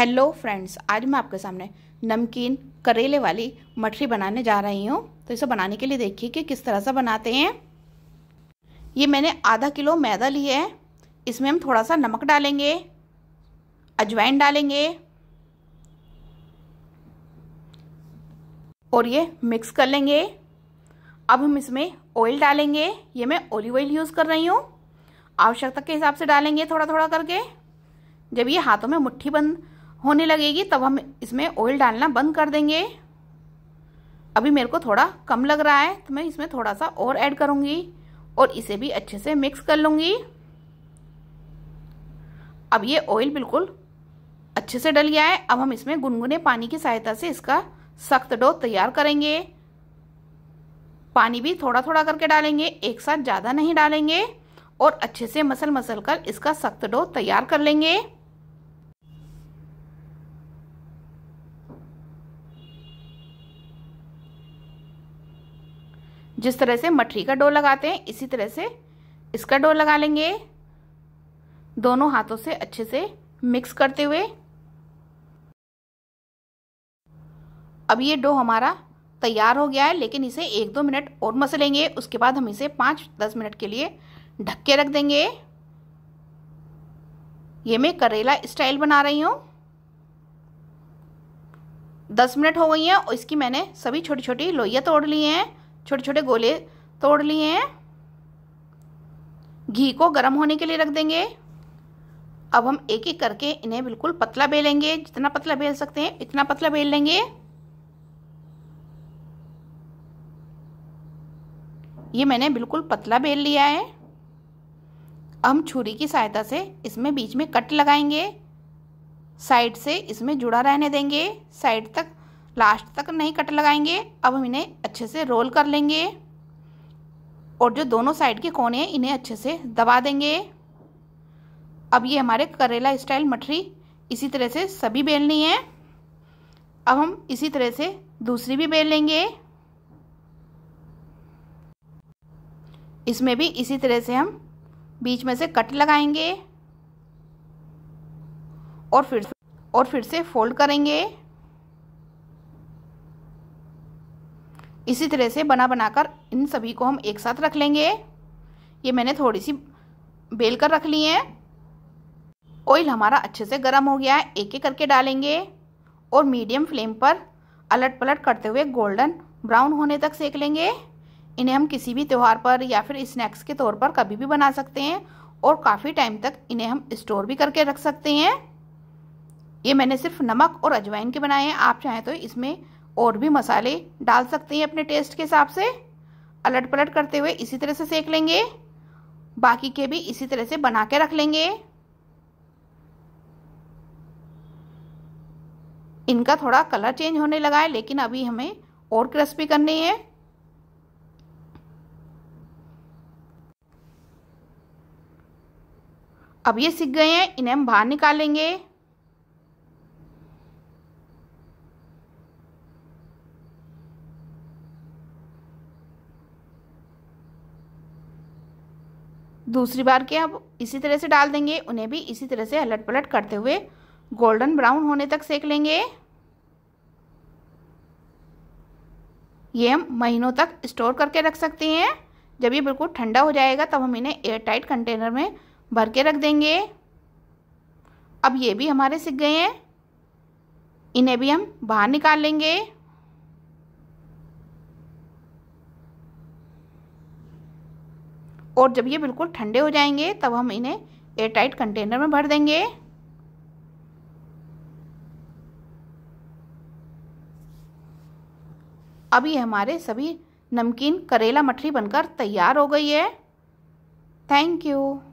hello friends आज मैं आपके सामने नमकीन करेले वाली मठरी बनाने जा रही हूँ तो इसे बनाने के लिए देखिए कि किस तरह से बनाते हैं ये मैंने आधा किलो मैदा लिया है इसमें हम थोड़ा सा नमक डालेंगे अजवाइन डालेंगे और ये मिक्स कर लेंगे अब हम इसमें ऑयल डालेंगे ये मैं ओलिव ऑयल यूज़ कर रही हूँ आवश्यकता के हिसाब से डालेंगे थोड़ा थोड़ा करके जब ये हाथों में मुट्ठी बंद होने लगेगी तब हम इसमें ऑयल डालना बंद कर देंगे अभी मेरे को थोड़ा कम लग रहा है तो मैं इसमें थोड़ा सा और ऐड करूँगी और इसे भी अच्छे से मिक्स कर लूँगी अब ये ऑयल बिल्कुल अच्छे से डल गया है अब हम इसमें गुनगुने पानी की सहायता से इसका सख्त डो तैयार करेंगे पानी भी थोड़ा थोड़ा करके डालेंगे एक साथ ज़्यादा नहीं डालेंगे और अच्छे से मसल मसल कर इसका सख्त डो तैयार कर लेंगे जिस तरह से मठरी का डो लगाते हैं इसी तरह से इसका डो लगा लेंगे दोनों हाथों से अच्छे से मिक्स करते हुए अब ये डो हमारा तैयार हो गया है लेकिन इसे एक दो मिनट और मसलेंगे उसके बाद हम इसे पाँच दस मिनट के लिए ढक के रख देंगे ये मैं करेला स्टाइल बना रही हूँ दस मिनट हो गई हैं और इसकी मैंने सभी छोटी छोटी लोइयाँ तोड़ ली हैं छोटे छोटे गोले तोड़ लिए हैं घी को गर्म होने के लिए रख देंगे अब हम एक एक करके इन्हें बिल्कुल पतला बेलेंगे जितना पतला बेल सकते हैं इतना पतला बेल लेंगे ये मैंने बिल्कुल पतला बेल लिया है हम छुरी की सहायता से इसमें बीच में कट लगाएंगे साइड से इसमें जुड़ा रहने देंगे साइड तक लास्ट तक नहीं कट लगाएंगे अब हम इन्हें अच्छे से रोल कर लेंगे और जो दोनों साइड के कोने हैं इन्हें अच्छे से दबा देंगे अब ये हमारे करेला स्टाइल मठरी इसी तरह से सभी बेलनी है अब हम इसी तरह से दूसरी भी बेल लेंगे इसमें भी इसी तरह से हम बीच में से कट लगाएंगे और फिर और फिर से फोल्ड करेंगे इसी तरह से बना बनाकर इन सभी को हम एक साथ रख लेंगे ये मैंने थोड़ी सी बेल कर रख ली है ऑयल हमारा अच्छे से गर्म हो गया है एक एक करके डालेंगे और मीडियम फ्लेम पर अलट पलट करते हुए गोल्डन ब्राउन होने तक सेक लेंगे इन्हें हम किसी भी त्यौहार पर या फिर स्नैक्स के तौर पर कभी भी बना सकते हैं और काफ़ी टाइम तक इन्हें हम स्टोर भी करके रख सकते हैं ये मैंने सिर्फ नमक और अजवाइन के बनाए हैं आप चाहें तो इसमें और भी मसाले डाल सकते हैं अपने टेस्ट के हिसाब से अलट पलट करते हुए इसी तरह से सेक लेंगे बाकी के भी इसी तरह से बना के रख लेंगे इनका थोड़ा कलर चेंज होने लगा है लेकिन अभी हमें और क्रिस्पी करनी है अब ये सीख गए हैं इन्हें हम बाहर निकालेंगे दूसरी बार के अब इसी तरह से डाल देंगे उन्हें भी इसी तरह से अलट पलट करते हुए गोल्डन ब्राउन होने तक सेक लेंगे ये हम महीनों तक स्टोर करके रख सकते हैं जब ये बिल्कुल ठंडा हो जाएगा तब हम इन्हें एयर टाइट कंटेनर में भर के रख देंगे अब ये भी हमारे सीख गए हैं इन्हें भी हम बाहर निकाल लेंगे और जब ये बिल्कुल ठंडे हो जाएंगे तब हम इन्हें एयर टाइट कंटेनर में भर देंगे अभी हमारे सभी नमकीन करेला मठरी बनकर तैयार हो गई है थैंक यू